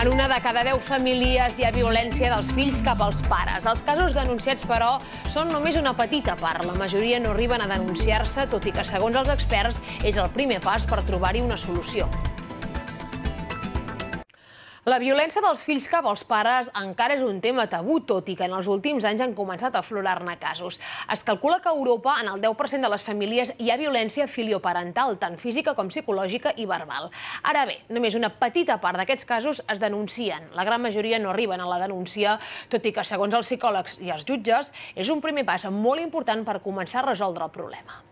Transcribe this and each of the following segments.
En una de cada 10 famílies hi ha violència dels fills cap als pares. Els casos denunciats, però, són només una petita part. La majoria no arriben a denunciar-se, tot i que, segons els experts, és el primer pas per trobar-hi una solució. La violència dels fills cap als pares encara és un tema tabú, tot i que en els últims anys han començat a aflorar-ne casos. Es calcula que a Europa, en el 10% de les famílies, hi ha violència filioparental, tant física com psicològica i verbal. Ara bé, només una petita part d'aquests casos es denuncien. La gran majoria no arriben a la denúncia, tot i que, segons els psicòlegs i els jutges, és un primer pas molt important per començar a resoldre el problema.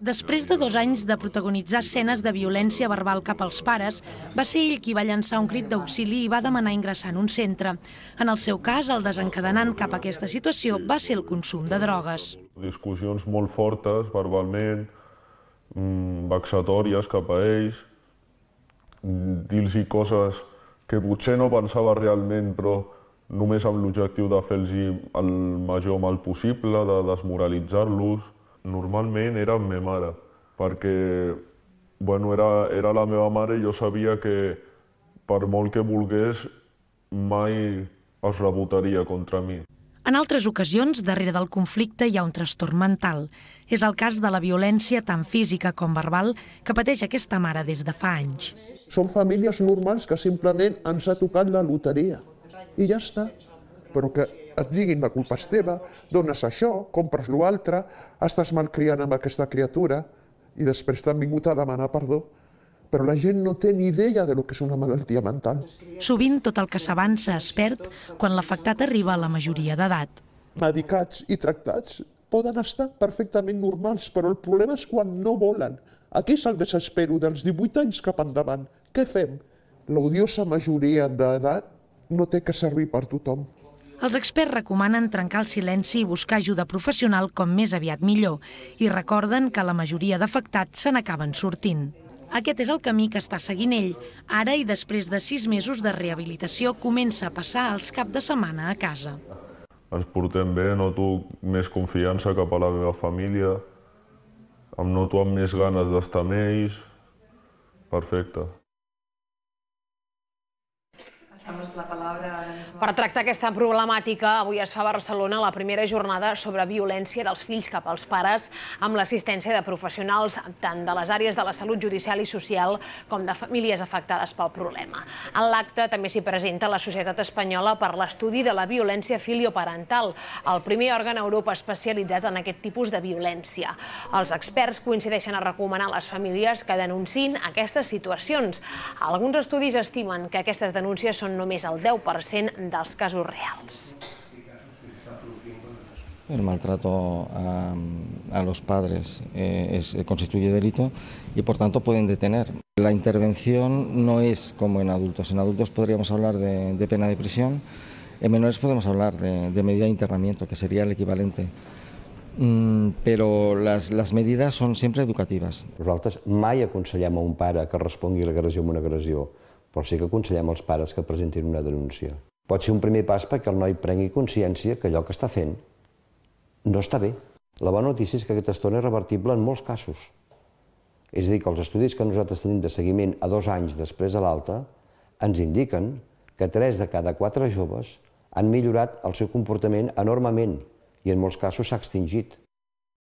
Després de dos anys de protagonitzar escenes de violència verbal cap als pares, va ser ell qui va llançar un crit d'auxili i va demanar ingressar en un centre. En el seu cas, el desencadenant cap a aquesta situació va ser el consum de drogues. Discussions molt fortes, verbalment, mm, vexatòries cap a ells, dir-los coses que potser no pensava realment, però només amb l'objectiu de fer-los el major mal possible, de desmoralitzar-los, normalment era amb ma mare, perquè bueno, era, era la meva mare i jo sabia que per molt que volgués mai es rebotaria contra mi. En altres ocasions, darrere del conflicte hi ha un trastorn mental. És el cas de la violència tant física com verbal que pateix aquesta mare des de fa anys. Són famílies normals que simplement ens ha tocat la loteria. I ja està. Però que et diguin la culpa és teva, dones això, compres l'altre, estàs malcriant amb aquesta criatura i després t'han vingut a demanar perdó però la gent no té ni idea de lo que és una malaltia mental. Sovint tot el que s'avança es perd quan l'afectat arriba a la majoria d'edat. Medicats i tractats poden estar perfectament normals, però el problema és quan no volen. Aquí és el desespero dels 18 anys cap endavant. Què fem? L'odiosa majoria d'edat no té que servir per tothom. Els experts recomanen trencar el silenci i buscar ajuda professional com més aviat millor i recorden que la majoria d'afectats se n'acaben sortint. Aquest és el camí que està seguint ell. Ara i després de sis mesos de rehabilitació comença a passar els cap de setmana a casa. Ens portem bé, noto més confiança cap a la meva família, em noto amb més ganes d'estar amb ells, perfecte. Per tractar aquesta problemàtica, avui es fa a Barcelona la primera jornada sobre violència dels fills cap als pares amb l'assistència de professionals tant de les àrees de la salut judicial i social com de famílies afectades pel problema. En l'acte també s'hi presenta la Societat Espanyola per l'estudi de la violència filioparental, el primer òrgan a Europa especialitzat en aquest tipus de violència. Els experts coincideixen a recomanar a les famílies que denuncin aquestes situacions. Alguns estudis estimen que aquestes denúncies són només el 10% los casos reales. El maltrato a, los padres eh, es, eh, constituye delito y por tanto pueden detener. La intervención no es como en adultos. En adultos podríamos hablar de, pena de prisión, en menores podemos hablar de, medida de internamiento, que sería el equivalente. Mm, pero las medidas son siempre educativas. siempre educativas. Nosaltres mai aconsellem a un pare que respongui a amb una agresión... por sí que aconsellem los pares que presentin una denuncia. pot ser un primer pas perquè el noi prengui consciència que allò que està fent no està bé. La bona notícia és que aquesta estona és revertible en molts casos. És a dir, que els estudis que nosaltres tenim de seguiment a dos anys després de l'alta ens indiquen que tres de cada quatre joves han millorat el seu comportament enormement i en molts casos s'ha extingit.